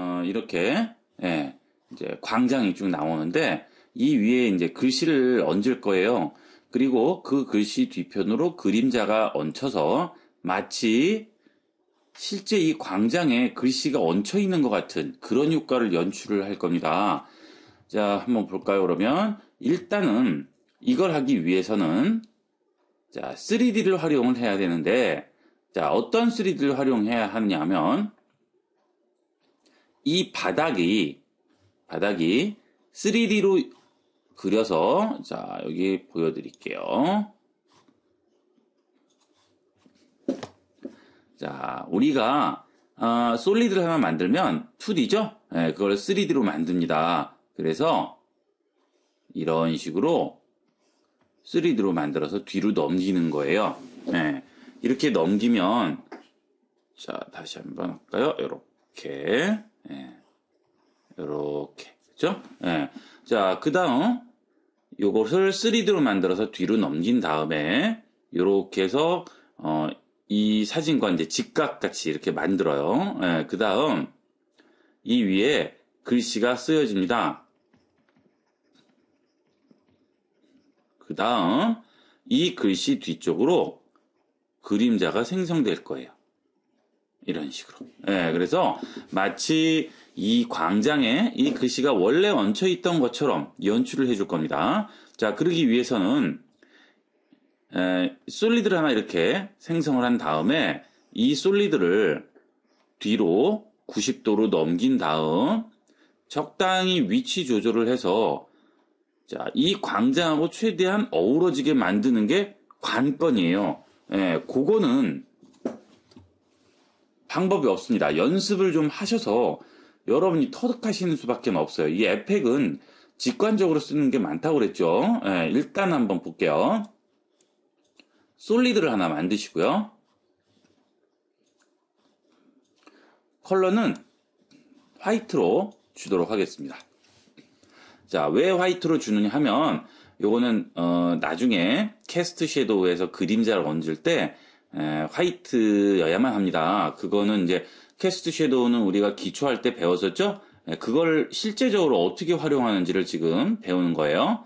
어, 이렇게 예, 이제 광장이 쭉 나오는데 이 위에 이제 글씨를 얹을 거예요. 그리고 그 글씨 뒤편으로 그림자가 얹혀서 마치 실제 이 광장에 글씨가 얹혀 있는 것 같은 그런 효과를 연출을 할 겁니다. 자, 한번 볼까요? 그러면 일단은 이걸 하기 위해서는 자, 3D를 활용을 해야 되는데 자, 어떤 3D를 활용해야 하느냐 하면 이 바닥이 바닥이 3D로 그려서 자 여기 보여드릴게요. 자 우리가 어, 솔리드를 하나 만들면 2D죠? 네, 예, 그걸 3D로 만듭니다. 그래서 이런 식으로 3D로 만들어서 뒤로 넘기는 거예요. 네, 이렇게 넘기면 자 다시 한번 할까요? 이렇게 이렇게 예. 그죠? 예. 자, 그 다음 요것을 3D로 만들어서 뒤로 넘긴 다음에 이렇게 해서 어, 이 사진과 이제 직각같이 이렇게 만들어요. 예, 그 다음 이 위에 글씨가 쓰여집니다. 그 다음 이 글씨 뒤쪽으로 그림자가 생성될 거예요. 이런 식으로. 예, 그래서 마치 이 광장에 이 글씨가 원래 얹혀 있던 것처럼 연출을 해줄 겁니다. 자, 그러기 위해서는 에, 솔리드를 하나 이렇게 생성을 한 다음에 이 솔리드를 뒤로 90도로 넘긴 다음 적당히 위치 조절을 해서 자, 이 광장하고 최대한 어우러지게 만드는 게 관건이에요. 예, 그거는 방법이 없습니다. 연습을 좀 하셔서 여러분이 터득하시는 수밖에 없어요. 이 에펙은 직관적으로 쓰는 게 많다고 그랬죠. 예, 일단 한번 볼게요. 솔리드를 하나 만드시고요. 컬러는 화이트로 주도록 하겠습니다. 자, 왜 화이트로 주느냐 하면 요거는 어, 나중에 캐스트 섀도우에서 그림자를 얹을 때 에, 화이트여야만 합니다. 그거는 이제 캐스트 섀도우는 우리가 기초할 때 배웠었죠? 에, 그걸 실제적으로 어떻게 활용하는지를 지금 배우는 거예요.